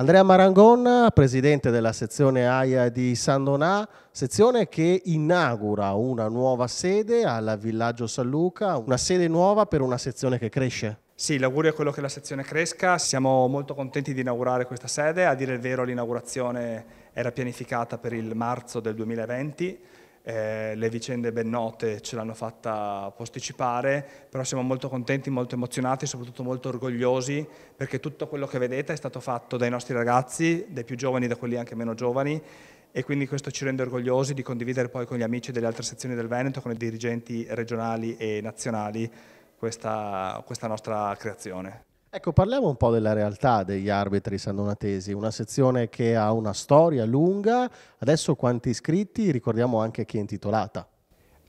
Andrea Marangon, presidente della sezione AIA di San Donà, sezione che inaugura una nuova sede al Villaggio San Luca, una sede nuova per una sezione che cresce. Sì, l'augurio è quello che la sezione cresca, siamo molto contenti di inaugurare questa sede, a dire il vero l'inaugurazione era pianificata per il marzo del 2020, eh, le vicende ben note ce l'hanno fatta posticipare, però siamo molto contenti, molto emozionati e soprattutto molto orgogliosi perché tutto quello che vedete è stato fatto dai nostri ragazzi, dai più giovani, da quelli anche meno giovani e quindi questo ci rende orgogliosi di condividere poi con gli amici delle altre sezioni del Veneto, con i dirigenti regionali e nazionali questa, questa nostra creazione. Ecco, parliamo un po' della realtà degli arbitri sandonatesi, una sezione che ha una storia lunga, adesso quanti iscritti, ricordiamo anche chi è intitolata.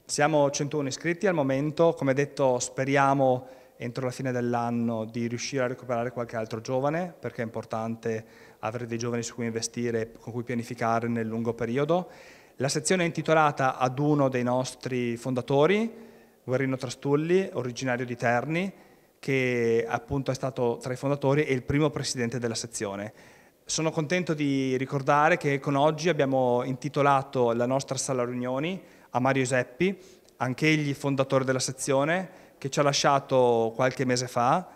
Siamo 101 iscritti al momento, come detto speriamo entro la fine dell'anno di riuscire a recuperare qualche altro giovane, perché è importante avere dei giovani su cui investire, con cui pianificare nel lungo periodo. La sezione è intitolata ad uno dei nostri fondatori, Guerrino Trastulli, originario di Terni, che appunto è stato tra i fondatori e il primo presidente della sezione. Sono contento di ricordare che con oggi abbiamo intitolato la nostra sala riunioni a Mario Seppi, anch'egli fondatore della sezione, che ci ha lasciato qualche mese fa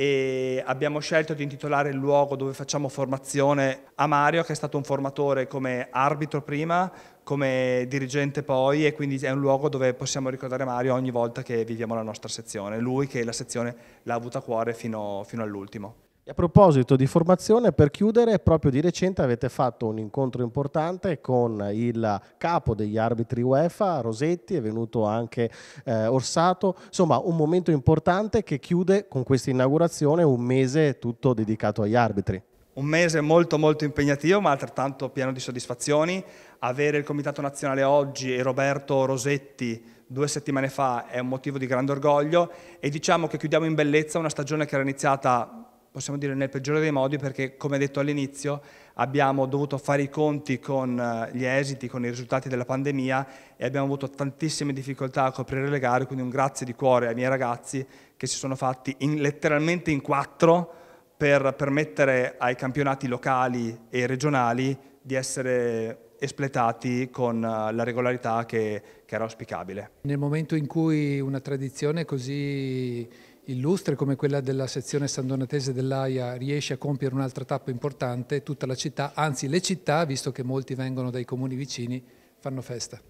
e abbiamo scelto di intitolare il luogo dove facciamo formazione a Mario che è stato un formatore come arbitro prima, come dirigente poi e quindi è un luogo dove possiamo ricordare Mario ogni volta che viviamo la nostra sezione, lui che la sezione l'ha avuta a cuore fino, fino all'ultimo. E a proposito di formazione, per chiudere, proprio di recente avete fatto un incontro importante con il capo degli arbitri UEFA, Rosetti, è venuto anche eh, Orsato, insomma un momento importante che chiude con questa inaugurazione un mese tutto dedicato agli arbitri. Un mese molto molto impegnativo ma altrettanto pieno di soddisfazioni, avere il Comitato Nazionale oggi e Roberto Rosetti due settimane fa è un motivo di grande orgoglio e diciamo che chiudiamo in bellezza una stagione che era iniziata possiamo dire nel peggiore dei modi perché, come detto all'inizio, abbiamo dovuto fare i conti con eh, gli esiti, con i risultati della pandemia e abbiamo avuto tantissime difficoltà a coprire le gare, quindi un grazie di cuore ai miei ragazzi che si sono fatti in, letteralmente in quattro per permettere ai campionati locali e regionali di essere espletati con eh, la regolarità che, che era auspicabile. Nel momento in cui una tradizione così illustre come quella della sezione sandonatese dell'AIA riesce a compiere un'altra tappa importante, tutta la città, anzi le città, visto che molti vengono dai comuni vicini, fanno festa.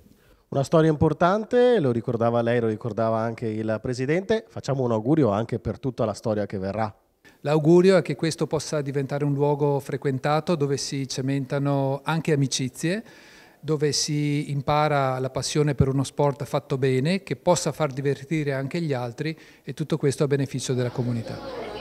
Una storia importante, lo ricordava lei, lo ricordava anche il Presidente, facciamo un augurio anche per tutta la storia che verrà. L'augurio è che questo possa diventare un luogo frequentato dove si cementano anche amicizie, dove si impara la passione per uno sport fatto bene, che possa far divertire anche gli altri e tutto questo a beneficio della comunità.